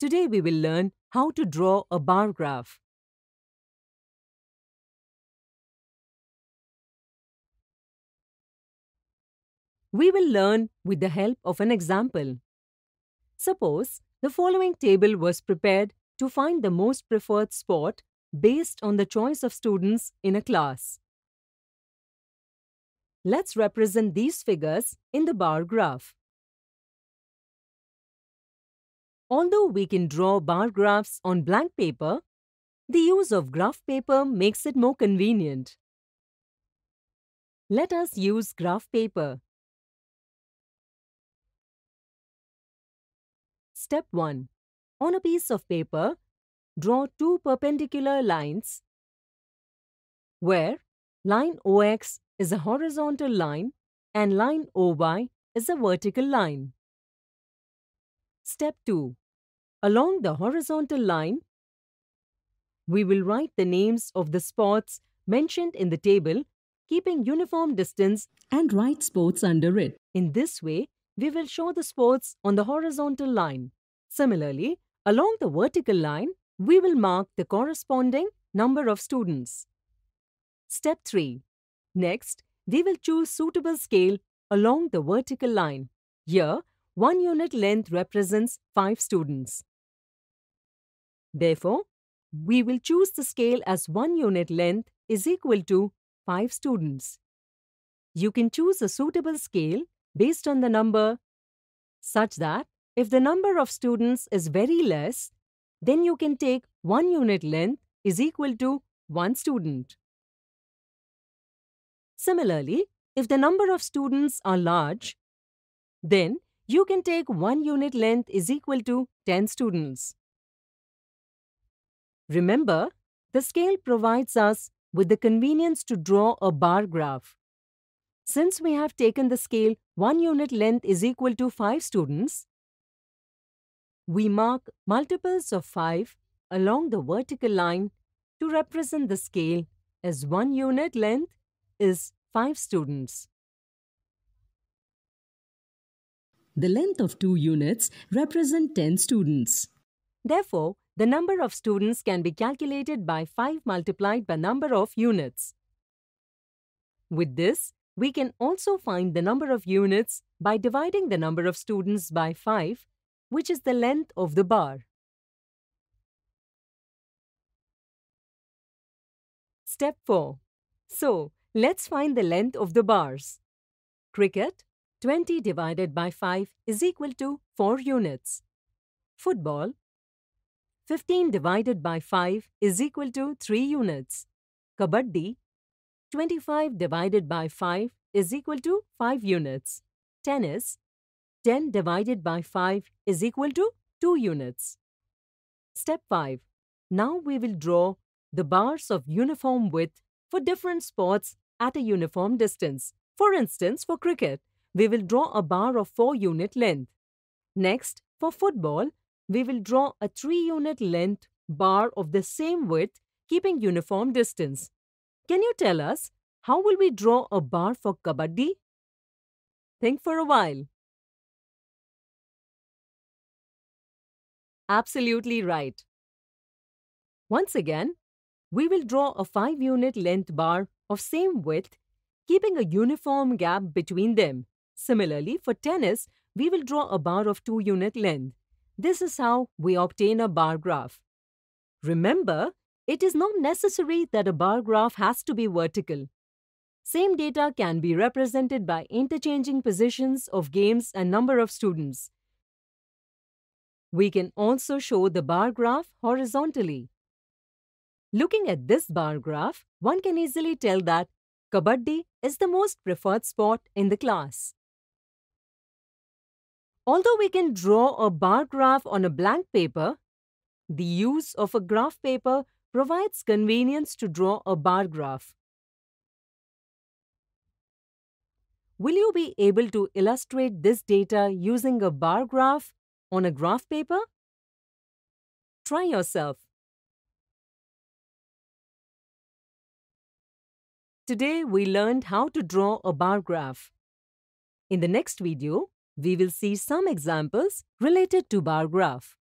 Today we will learn how to draw a bar graph. We will learn with the help of an example. Suppose the following table was prepared to find the most preferred sport based on the choice of students in a class. Let's represent these figures in the bar graph. Although we can draw bar graphs on blank paper, the use of graph paper makes it more convenient. Let us use graph paper. Step 1. On a piece of paper, draw two perpendicular lines where line OX is a horizontal line and line OY is a vertical line. Step 2. Along the horizontal line, we will write the names of the sports mentioned in the table, keeping uniform distance and write sports under it. In this way, we will show the sports on the horizontal line. Similarly, along the vertical line, we will mark the corresponding number of students. Step 3. Next, we will choose suitable scale along the vertical line. Here, one unit length represents 5 students. Therefore, we will choose the scale as 1 unit length is equal to 5 students. You can choose a suitable scale based on the number such that if the number of students is very less, then you can take 1 unit length is equal to 1 student. Similarly, if the number of students are large, then you can take 1 unit length is equal to 10 students. Remember, the scale provides us with the convenience to draw a bar graph. Since we have taken the scale 1 unit length is equal to 5 students, we mark multiples of 5 along the vertical line to represent the scale as 1 unit length is 5 students. The length of 2 units represent 10 students. Therefore, the number of students can be calculated by 5 multiplied by number of units. With this, we can also find the number of units by dividing the number of students by 5, which is the length of the bar. Step 4. So, let's find the length of the bars. Cricket, 20 divided by 5 is equal to 4 units. Football, 15 divided by 5 is equal to 3 units. Kabaddi 25 divided by 5 is equal to 5 units. Tennis 10 divided by 5 is equal to 2 units. Step 5. Now we will draw the bars of uniform width for different sports at a uniform distance. For instance, for cricket, we will draw a bar of 4 unit length. Next, for football, we will draw a 3-unit length bar of the same width, keeping uniform distance. Can you tell us, how will we draw a bar for Kabaddi? Think for a while. Absolutely right. Once again, we will draw a 5-unit length bar of same width, keeping a uniform gap between them. Similarly, for tennis, we will draw a bar of 2-unit length. This is how we obtain a bar graph. Remember, it is not necessary that a bar graph has to be vertical. Same data can be represented by interchanging positions of games and number of students. We can also show the bar graph horizontally. Looking at this bar graph, one can easily tell that Kabaddi is the most preferred sport in the class. Although we can draw a bar graph on a blank paper, the use of a graph paper provides convenience to draw a bar graph. Will you be able to illustrate this data using a bar graph on a graph paper? Try yourself. Today we learned how to draw a bar graph. In the next video, we will see some examples related to bar graph.